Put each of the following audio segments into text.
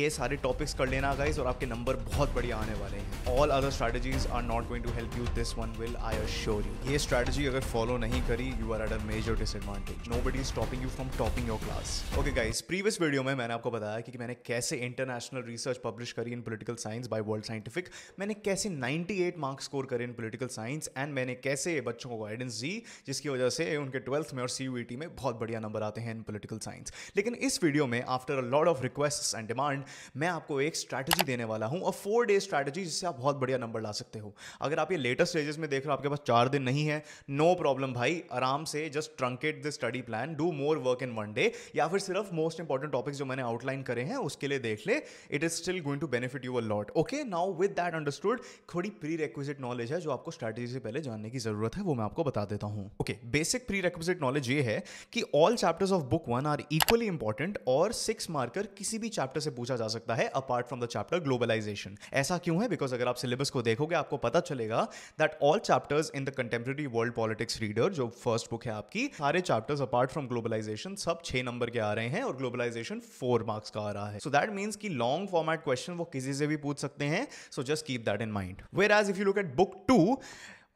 ये सारे टॉपिक्स कर लेना गाइज और आपके नंबर बहुत बढ़िया आने वाले हैं all other strategies are not going to help you this one will I assure you ये स्ट्रैटेजी अगर फॉलो नहीं करी you are at a major disadvantage nobody is topping you from topping your class okay guys previous video में मैंने आपको बताया कि, कि मैंने कैसे इंटरनेशनल रिसर्च पब्लिश करी in political science by world scientific मैंने कैसे नाइन्टी एट मार्क्स स्कोर करे इन पोलिटिकल साइंस एंड मैंने कैसे बच्चों को गाइडेंस दी जिसकी वजह से उनके ट्वेल्थ में और सी e में बहुत बढ़िया नंबर आते हैं इन पोलिटिकल साइंस लेकिन इस वीडियो में after a lot of request and demand मैं आपको एक स्ट्रैटेजी देने वाला हूँ और फोर डे स्ट्रैटेजी जिससे आप बहुत बढ़िया नंबर ला सकते हो अगर आप ये लेटेस्ट स्टेजेस में देख रहे हो आपके पास चार दिन नहीं है नो प्रॉब्लम भाई आराम से just truncate the study plan do more work in one day या फिर सिर्फ मोस्ट इंपॉर्टेंट टॉपिक्स जो मैंने आउटलाइन करे हैं उसके लिए देख ले it is still going to benefit you a lot okay now with that understood थोड़ी प्री रिक्विजिट नॉलेज है जो आपको स्ट्रैटेजी से पहले जानने की जरूरत है वो मैं आपको बता देता हूँ okay basic prerequisite knowledge ये है कि all chapters of book one are equally important और सिक्स मार्कर किसी भी चैप्टर से पूछा पूछा जा सकता है apart from the chapter globalization ऐसा क्यों है बिकॉज अगर आप सिलेबस को देखोगे आपको पता चलेगा that all chapters in the contemporary world politics reader जो फर्स्ट बुक है आपकी सारे चैप्टर्स अपार्ट फ्रॉम ग्लोबलाइजेशन सब छह नंबर के आ रहे हैं और ग्लोबलाइजेशन फोर मार्क्स का आ रहा है सो दैट मीन्स की लॉन्ग फॉर्मेट क्वेश्चन वो किसी से भी पूछ सकते हैं so just keep that in mind whereas if you look at book two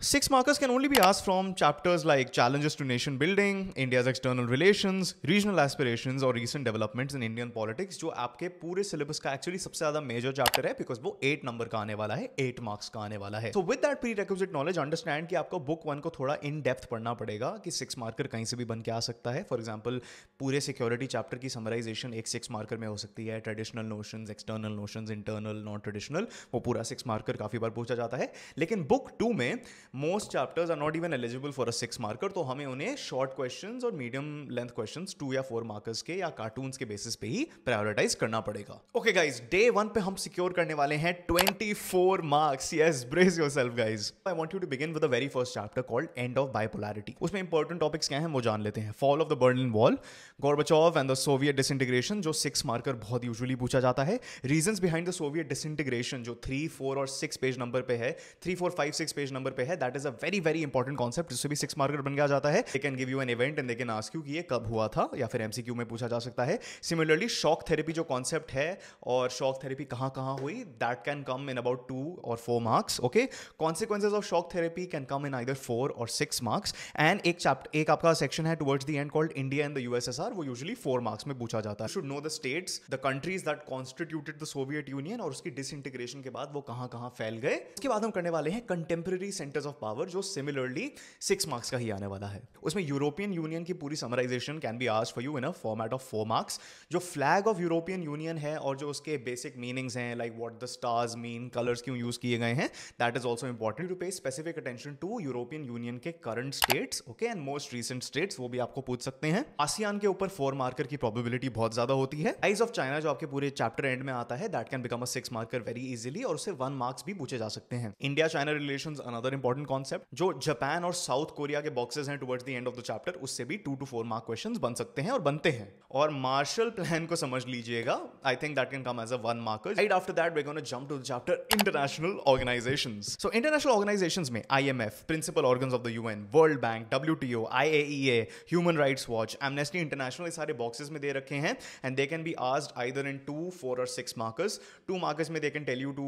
Six markers can only be asked from chapters like challenges to nation building, India's external relations, regional aspirations और recent developments in Indian politics जो आपके पूरे syllabus का actually सबसे ज़्यादा major chapter है because वो eight number का आने वाला है eight marks का आने वाला है so with that prerequisite knowledge understand कि आपको book one को थोड़ा in depth पढ़ना पड़ेगा कि six marker कहीं से भी बन के आ सकता है for example पूरे security chapter की summarization एक six marker में हो सकती है traditional notions, external notions, internal, non traditional वो पूरा six marker काफ़ी बार पूछा जाता है लेकिन book two में most chapters are not even eligible for a six marker तो हमें उन्हें शॉर्ट क्वेश्चन और मीडियम लेंथ क्वेश्चन टू या फोर मार्कर्स के या कार्टून के बेसिस पे ही प्रायोरिटाइज करना पड़ेगा ओके गाइज डे वन पे हम सिक्योर करने वाले हैं twenty four marks yes brace yourself guys I want you to begin with very first chapter called end of bipolarity उसमें इंपॉर्टेंट टॉपिक्स क्या है वो जान लेते हैं fall of the Berlin wall of end the Soviet integration जो six marker बहुत usually पूछा जाता है reason behind the Soviet integration जो थ्री फोर और सिक्स पेज नंबर पे है three four five six page number पे है that is a very very important concept जिससे भी सिक्स मार्कर बन गया जाता है they can give you an event and they can ask you कि ये कब हुआ था या फिर एमसीक्यू में पूछा जा सकता है सिमिलरली शॉक थेरेपी जो कॉन्सेप्ट है और शॉक थेरेपी कहाँ कहाँ हुई that can come in about two और four marks okay consequences of shock therapy can come in either four और सिक्स मार्क्स एंड एक चैप्टर एक आपका सेक्शन है towards the end called India and the USSR वो usually four marks में पूछा जाता है should know the states the countries that constituted the Soviet union और उसकी डिसइंटीग्रेशन के बाद वो कहाँ कहाँ फैल गए उसके बाद हम करने वाले हैं कंटेम्प्रेरी सेंटर्स ऑफ पावर जो सिमिलरली सिक्स मार्क्स का ही आने वाला है उसमें यूरोपियन यूनियन की पूरी समराइजेशन कैन बी आज for you in a format of four marks जो फ्लैग ऑफ यूरोपियन यूनियन है और जो उसके बेसिक मीनिंग्स हैं like what the stars mean colours क्यों यूज किए गए हैं that is also important to pay specific attention to European union के current status okay and most recent status वो भी आपको पूछ सकते हैं आसियान के ऊपर फोर मार्कर की प्रोबेबिलिटी बहुत ज्यादा होती है आइज ऑफ चाइना जो आपके पूरे चैप्टर एंड में आता है that can become a six marker very easily और उसे वन मार्क्स भी पूछे जा सकते हैं India China relation another important important concept जो जापान और साउथ कोरिया के बॉक्सेस हैं towards the end of the chapter उससे भी two two four mark question बन सकते हैं और बनते हैं और मार्शल प्लान को समझ लीजिएगा I think that can come as a one marker right after that we gonna jump to the chapter international organization so international organization में I M F principal organ of the U N world bank W T O I A E A human rights watch Amnesty international सारे boxes में दे रखे हैं and they can be asked either in two four और six markers to markers में they can tell you to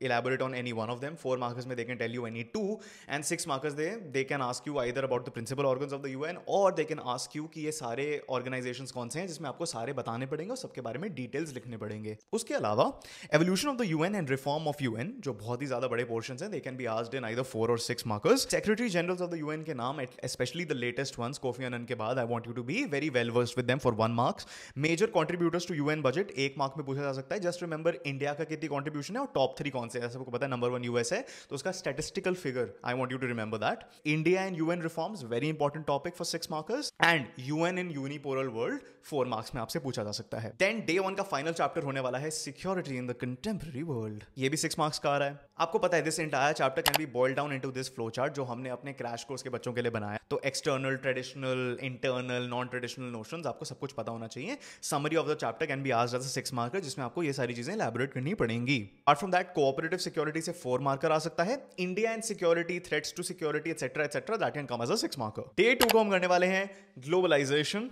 elaborate on any one of them. Four markers may they can tell you any two, and six markers they they can ask you either about the principal organs of the UN or they can ask you कि ये सारे organisation कौन से हैं जिसमें आपको सारे बताने पड़ेंगे और सबके बारे में डिटेल्स लिखने पड़ेंगे उसके अलावा evolution of the UN and reform of UN जो बहुत ही ज्यादा बड़े पोर्शन हैं they can be asked in either four और six markers secretary generals of the UN के नाम specially the latest ones Kofi Annan के बाद I want you to be very well versed with them for one marks major contributors to UN budget एक mark में पूछा जा सकता है जस्ट रिमेंबर इंडिया का कितनी कॉन्ट्रीब्यूशन है और टॉप थ्री कौन से है सबको पता है नंबर वन यूएस है तो उसका statistical figure I want you to remember that India and UN reforms very important topic for six marks and UN in unipolar world four marks में आपसे पूछा जा सकता है देन डे वन का फाइनल चैप्टर होने वाला है security in the contemporary world ये भी सिक्स मार्क्स का आ रहा है आपको पता है this entire chapter can be boil down into this flow chart जो हमने अपने क्रैश कोर्स के बच्चों के लिए बनाया तो external traditional internal non traditional notion आपको सब कुछ पता होना चाहिए summary of the chapter can be आज सिक्स मार्क जिसमें आपको ये सारी चीजें एलेबोरेट करनी पड़ेंगी apart from that cooperate operative security से फोर मार्कर आ सकता है India and security threats to security etcetera etcetera that can come as a six marker day two को हम करने वाले हैं globalisation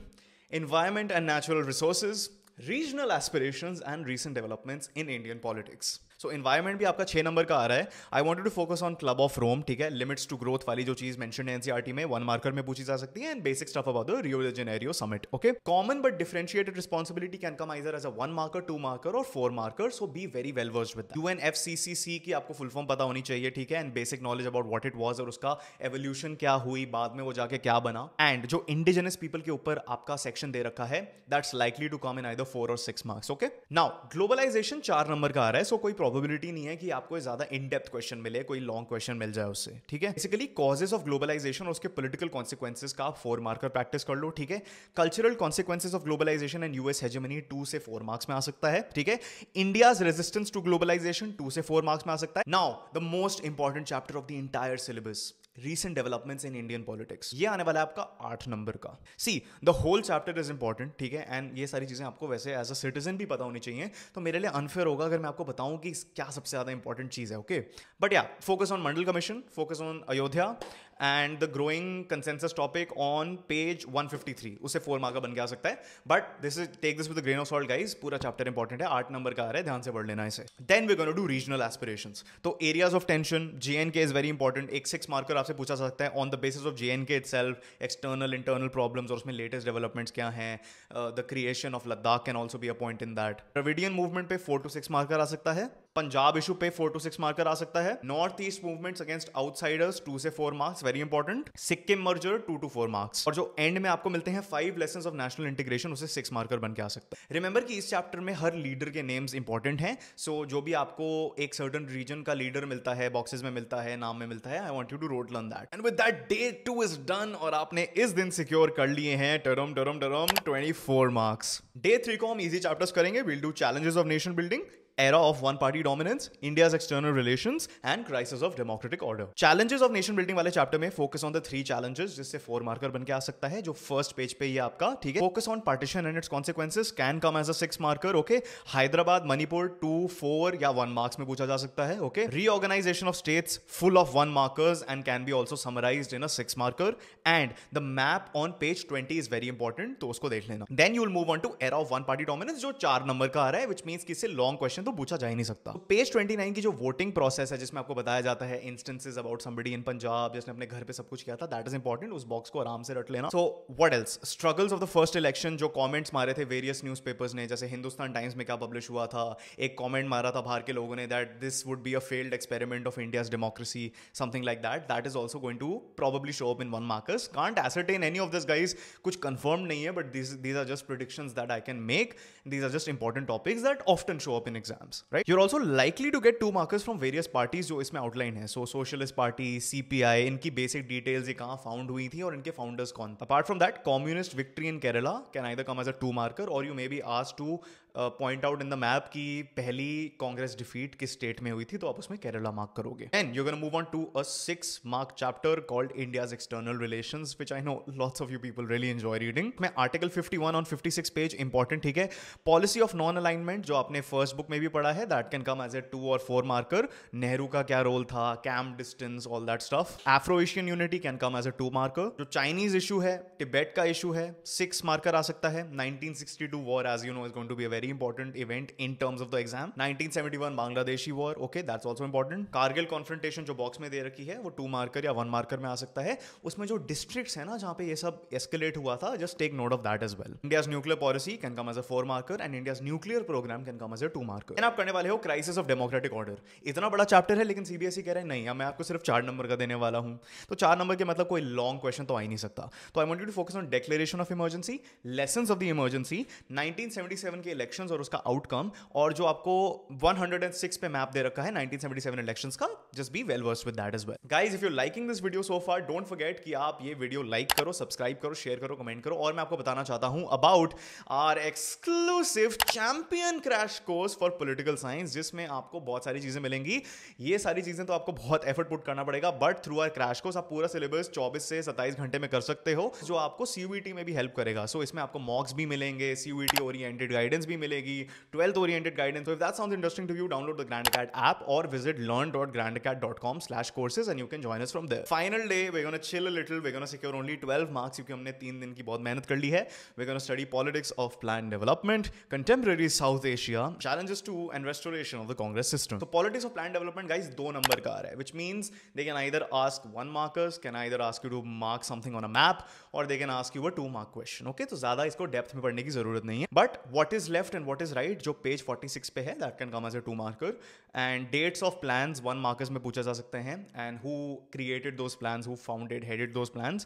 environment and natural resources regional aspiration and recent developments in Indian politics so environment भी आपका छः नंबर का आ रहा है I want to focus on club of Rome ठीक है लिमिट्स टू ग्रोथ वाली जो चीज मैंशन है एनसीआरटी e में वन मार्कर में पूछी जा सकती है and basic stuff about the Rio Janeiro summit okay common but differentiated responsibility can come either as a one marker two marker और four marker so be very well versed with U N F C C C की आपको फुल फॉर्म पता होनी चाहिए ठीक है and basic knowledge about what it was और उसका एवोल्यूशन क्या हुई बाद में वो जाके क्या बना एंड जो इंडिजिनस पीपल के ऊपर आपका सेक्शन दे रखा है that's likely to come in either four और six marks okay now globalisation चार नंबर का आ रहा है सो so कोई प्रोबेबिलिटी नहीं है कि आपको ज्यादा इन डेप्थ क्वेश्चन मिले कोई लॉन्ग क्वेश्चन मिल जाए उससे ठीक है बेसिकली कॉजेज ऑफ ग्लोबलाइजेशन और उसके पोलिटिकल कॉन्सिक्वेंसेज का फोर मार्क प्रैक्टिस कर लो ठीक है cultural consequences of globalisation and US hegemony two से फोर मार्क्स में आ सकता है ठीक है India resistance to globalisation two से फोर मार्क्स में आ सकता है now the most important chapter of the entire syllabus recent developments in Indian politics ये आने वाला है आपका आठ नंबर का see the whole chapter is important ठीक है एंड ये सारी चीज़ें आपको वैसे एज अ सिटीजन भी पता होनी चाहिए तो मेरे लिए अनफेयर होगा अगर मैं आपको बताऊं कि क्या सबसे ज़्यादा इंपॉर्टेंट चीज़ है ओके बट या focus on Mandal commission focus on Ayodhya and the growing consensus topic on page 153 उसे फोर मार्का बन के आ सकता है but this is take this with grain of salt guys पूरा चैप्टर इंपॉर्टेंट है आठ नंबर का आ रहा है ध्यान से पढ़ लेना इसे then we gonna do regional aspiration तो areas of tension J N K is very important एक सिक्स मार्कर आपसे पूछा सकता है on the basis of J N K itself external internal problem और उसमें लेटेस्ट डेवलपमेंट्स क्या है the creation of Ladakh can also be a point in that Dravidian movement पे फोर टू सिक्स मार्कर आ सकता है पंजाब इशू पे four two six marker आ सकता है north east movements against outsiders two से four marks very important Sikkim merger two two four marks और जो एंड में आपको मिलते हैं five lesson of national integration उसे सिक्स मार्कर बन के आ सकता है रिमेंबर कि इस चैप्टर में हर लीडर के नेम्स इंपॉर्टेंट हैं सो so, जो भी आपको एक सर्टन रीजन का लीडर मिलता है बॉक्सेज में मिलता है नाम में मिलता है I want you to rote learn that and with that day two is done और आपने इस दिन सिक्योर कर लिए हैं term term term four marks day three को हम इजी चैप्टर्स करेंगे will do challenges of nation building era of one party dominance, India's external relations, and crisis of democratic order. Challenges of nation building वाले chapter में focus on the three challenges जिससे four marker बन के आ सकता है जो first page पे ये आपका ठीक है focus on partition and its consequences can come as a six marker okay Hyderabad Manipur two four या वन मार्क्स में पूछा जा सकता है okay reorganisation of states full of one markers and can be also summarise in a six marker and the map on page twenty is very important तो उसको देख लेना then you will move on to era of one party dominance जो चार नंबर का आ रहा है विच मीन्स कि इससे लॉन्ग क्वेश्चन तो पूछा जा ही नहीं सकता पेज ट्वेंटी नाइन की जो वोटिंग प्रोसेस है जिसमें आपको बताया जाता है instances about somebody in Punjab जिसने अपने घर पे सब कुछ किया था दैट इज इंपॉर्टेंट उस बॉक्स को आराम से रट लेना so what else struggles of the first election जो कॉमेंट्स मारे थे वेरियस न्यूज ने जैसे हिंदुस्तान टाइम्स में क्या पब्लिश हुआ था एक कॉमेंट मारा था बाहर के लोगों ने that this would be a failed experiment of India's democracy something like that that is also going to probably show up in one markers can't ascertain any of this guys कुछ confirm नहीं है but these are just prediction that I can make these are just important topics that often show up in exam exams right you are also likely to get two marks from various parties जो इसमें outline है so socialist party CPI इनकी basic details ये कहाँ found हुई थी और इनके फाउंडर्स कौन apart from that communist victory in Kerala can either come as a two marker और यू मे बी आज to point out in the map कि पहली कांग्रेस डिफीट किस स्टेट में हुई थी तो आप उसमें केरला मार्क करोगे and you move on to a six mark chapter called India's external relation which I know lots of you people really enjoy reading मैं article fifty one on fifty six page important ठीक है policy of non alignment जो आपने first book में भी पढ़ा है that can come as a two और फोर मार्कर नेहरू का क्या रोल था camp distance all that stuff Afro Asian unity can come as a two marker जो चाइनीज इशू है टिबेट का इशू है सिक्स मार्कर आ सकता है nineteen sixty two war as you know is going to be a very very important event in terms of the exam 1971 Bangladeshi war okay that's also important Kargil confrontation जो box में दे रखी है वो टू मार्कर या वन मार्कर में आ सकता है उसमें जो डिस्ट्रिक्ट है ना जहां पे ये सब एस्केलेट हुआ था just take note of that is well India nuclear policy can come as a four marker and India nuclear programme can come as a two marker and आप करने वाले हो क्राइसिस ऑफ डेमोक्रेटिक ऑर्डर इतना बड़ा chapter है लेकिन CBSE e कह रहे हैं नहीं मैं आपको सिर्फ चार नंबर का देने वाला हूं तो चार नंबर के मतलब कोई लॉन्ग क्वेश्चन तो आई नहीं सकता तो I want to focus on declaration of emergency lesson of the emergency 1977 के इलेक्शन और उसका आउटकम और जो आपको 106 पे मैप दे रखा है 1977 इलेक्शंस का just be well versed with that is well guys if you liking this video so far don't forget कि आप ये वीडियो लाइक करो सब्सक्राइब करो शेयर करो कमेंट करो और मैं आपको बताना चाहता हूं about our exclusive champion crash course for political science जिसमें आपको बहुत सारी चीजें मिलेंगी ये सारी चीजें तो आपको बहुत एफर्ट पुट करना पड़ेगा but through our crash course आप पूरा सिलेबस चौबीस से सत्ताईस घंटे में कर सकते हो जो आपको सीयूटी e में भी हेल्प करेगा सो so, इसमें आपको मॉक्स भी मिलेंगे सीयूटी ओरिएंटेड गाइडेंस भी मिलेगी twelfth oriented guidance if that sound interesting to you download the grand cat app और visit learn dot grand cat dot com slash courses and you can join us from the final day we gonna chill little we gonna secure only twelve marks क्योंकि हमने तीन दिन की बहुत मेहनत कर ली है we gonna study politics of plan development contemporary south Asia challenges to and restoration of the Congress system तो politics of plan development guys दो नंबर का आ रहा है which means they can either ask one markers can either ask you to mark something on a map और they can ask you a two mark question okay तो ज्यादा इसको डेप्थ में पढ़ने की जरूरत नहीं है but what is left left and what is right जो पेज फोर्टी सिक्स पे है that can come as a two marker and dates of plan one markers में पूछा जा सकते हैं and who created those plan who founded headed those plan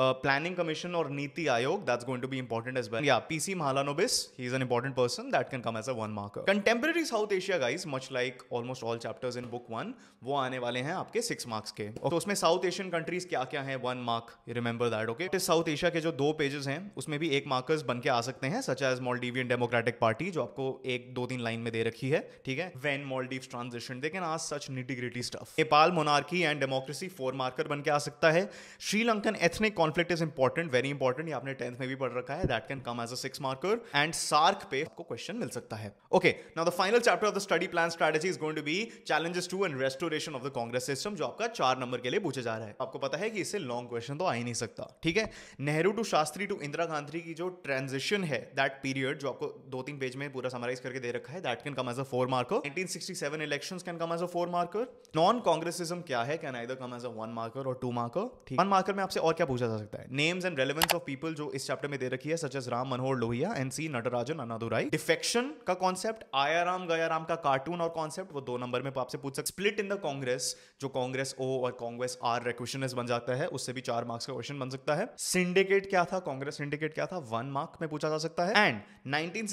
planning commission और Niti Aayog that's going to be important as well या P C Mahalanobis he is an important person that can come as a one marker contemporary south Asia guys much like almost all chapters in book one वो आने वाले हैं आपके six marks के तो उसमें south Asian countries क्या क्या है one mark remember that okay South Asia के जो दो पेजेस हैं उसमें भी एक मार्कर्स बन के आ सकते हैं सच एज मॉल मॉलडीवियन डेमोक्रेटिक पार्टी पार्टी जो आपको एक दो तीन लाइन में दे रखी है ठीक है when Maldive transition they can ask such nitty gritty stuff Nepal monarchy and democracy four marker बन के आ सकता है Sri Lankan ethnic conflict is important very important आपने टेंथ में भी पढ़ रखा है that can come as a six marker and SAARC पे आपको क्वेश्चन मिल सकता है okay now the final chapter of the study plan strategy is going to be challenges to and restoration of the Congress system जो आपका चार number के लिए पूछा जा रहा है आपको पता है कि इससे लॉन्ग क्वेश्चन तो आ ही नहीं सकता ठीक है नेहरू टू शास्त्री टू इंदिरा गांधी की जो ट्रांजिशन है दैट पीरियड जो आपको दो तीन ओपनिंग पेज में पूरा समराइज करके दे रखा है that can come as a four marker 1967 elections can come as a four marker non Congressism क्या है can either come as a one marker और टू मार्कर ठीक वन मार्कर में आपसे और क्या पूछा जा सकता है names and relevance of people जो इस चैप्टर में दे रखी है such as Ram Manohar Lohia N C Natarajan Annadurai defection का कॉन्सेप्ट आया राम गया राम का कार्टून और कॉन्सेप्ट वो दो नंबर में आपसे पूछ सकते स्प्लिट इन द कांग्रेस जो कांग्रेस ओ और कांग्रेस आर रेक्वेशनिस्ट बन जाता है उससे भी चार मार्क्स का क्वेश्चन बन सकता है सिंडिकेट क्या था कांग्रेस सिंडिकेट क्या था वन मार्क में पूछा जा सकता है and nineteen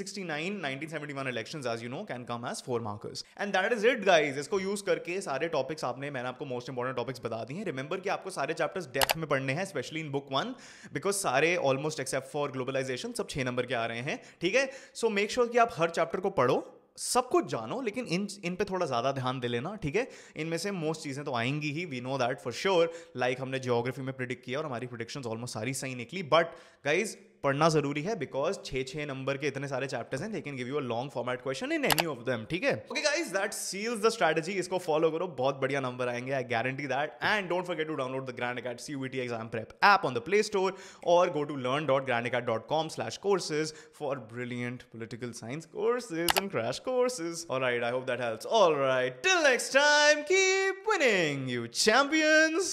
1971 elections, as you know, can come as four markers. And that is it, guys. इसको करके सारे आपने मैंने आपको बता दिए हैं कि आपको सारे में पढ़ने हैं सारे सब के आ रहे हैं ठीक है कि आप हर चैप्टर को पढ़ो सब कुछ जानो लेकिन इन इन पे थोड़ा ज़्यादा ध्यान दे लेना ठीक है इनमें से मोस्ट चीज़ें तो आएंगी ही we know that for sure like हमने जियोग्राफी में प्रिडिक्ट किया और हमारी प्रिडिक्शन ऑलमोस्ट सारी सही निकली बट गाइज पढ़ना जरूरी है बिकॉज छः छः नंबर के इतने सारे चैप्टर्स हैं लेकिन give you a long format question in any of them ठीक है okay guys that seals the strategy इसको फॉलो करो बहुत बढ़िया नंबर आएंगे I guarantee that and don't forget to download the grand अकैट C T exam prep app on the Play Store और go to learn dot grand अकैट dot com slash courses for brilliant political science courses and crash courses all right I hope that helps all right till next time keep winning you champions